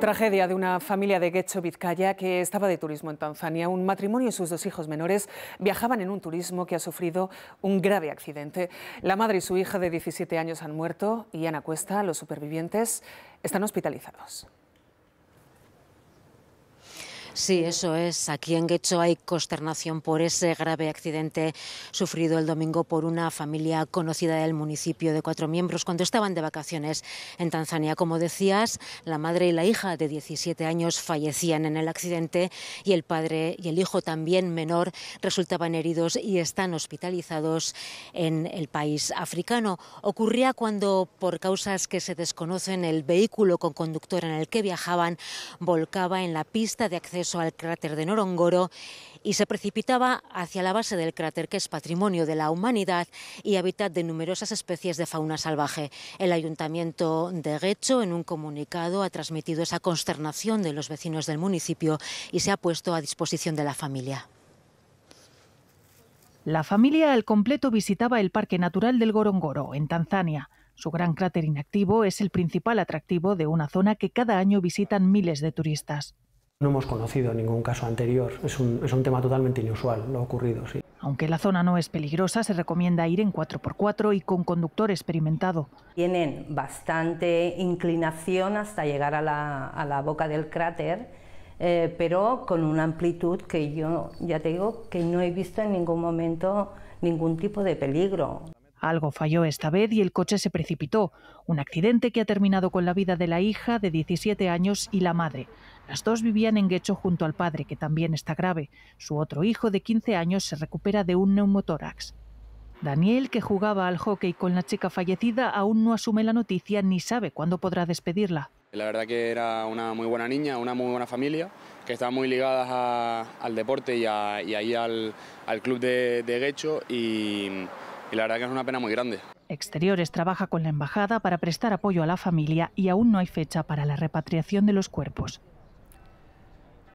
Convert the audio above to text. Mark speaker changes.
Speaker 1: Tragedia de una familia de Guecho, Vizcaya, que estaba de turismo en Tanzania. Un matrimonio y sus dos hijos menores viajaban en un turismo que ha sufrido un grave accidente. La madre y su hija de 17 años han muerto y Ana Cuesta, los supervivientes, están hospitalizados.
Speaker 2: Sí, eso es. Aquí en Guecho hay consternación por ese grave accidente sufrido el domingo por una familia conocida del municipio de cuatro miembros cuando estaban de vacaciones en Tanzania. Como decías, la madre y la hija de 17 años fallecían en el accidente y el padre y el hijo también menor resultaban heridos y están hospitalizados en el país africano. Ocurría cuando, por causas que se desconocen, el vehículo con conductor en el que viajaban volcaba en la pista de acceso al cráter de Norongoro y se precipitaba hacia la base del cráter que es patrimonio de la humanidad y hábitat de numerosas especies de fauna salvaje. El ayuntamiento de Guecho en un comunicado ha transmitido esa consternación de los vecinos del municipio y se ha puesto a disposición de la familia. La familia al
Speaker 1: completo visitaba el Parque Natural del Gorongoro, en Tanzania. Su gran cráter inactivo es el principal atractivo de una zona que cada año visitan miles de turistas. No hemos conocido ningún caso anterior, es un, tema totalmente inusual lo ocurrido, Aunque la zona no es peligrosa, se recomienda ir en 4x4 y con conductor experimentado.
Speaker 3: Tienen bastante inclinación hasta llegar a la, boca del cráter, eh, pero con una amplitud que yo ya te digo que no he visto en ningún momento ningún tipo de peligro. Algo falló
Speaker 1: esta vez y el coche se precipitó, un accidente que ha terminado con la vida de la hija de 17 años y la madre. Las dos vivían en Guecho junto al padre, que también está grave. Su otro hijo de 15 años se recupera de un neumotórax. Daniel, que jugaba al hockey con la chica fallecida, aún no asume la noticia ni sabe cuándo podrá despedirla. La verdad que era una muy buena niña, una muy buena familia, que estaba muy ligada al deporte y, ahí al, club de, de Guecho y, y la verdad que es una pena muy grande. Exteriores trabaja con la embajada para prestar apoyo a la familia y aún no hay fecha para la repatriación de los cuerpos.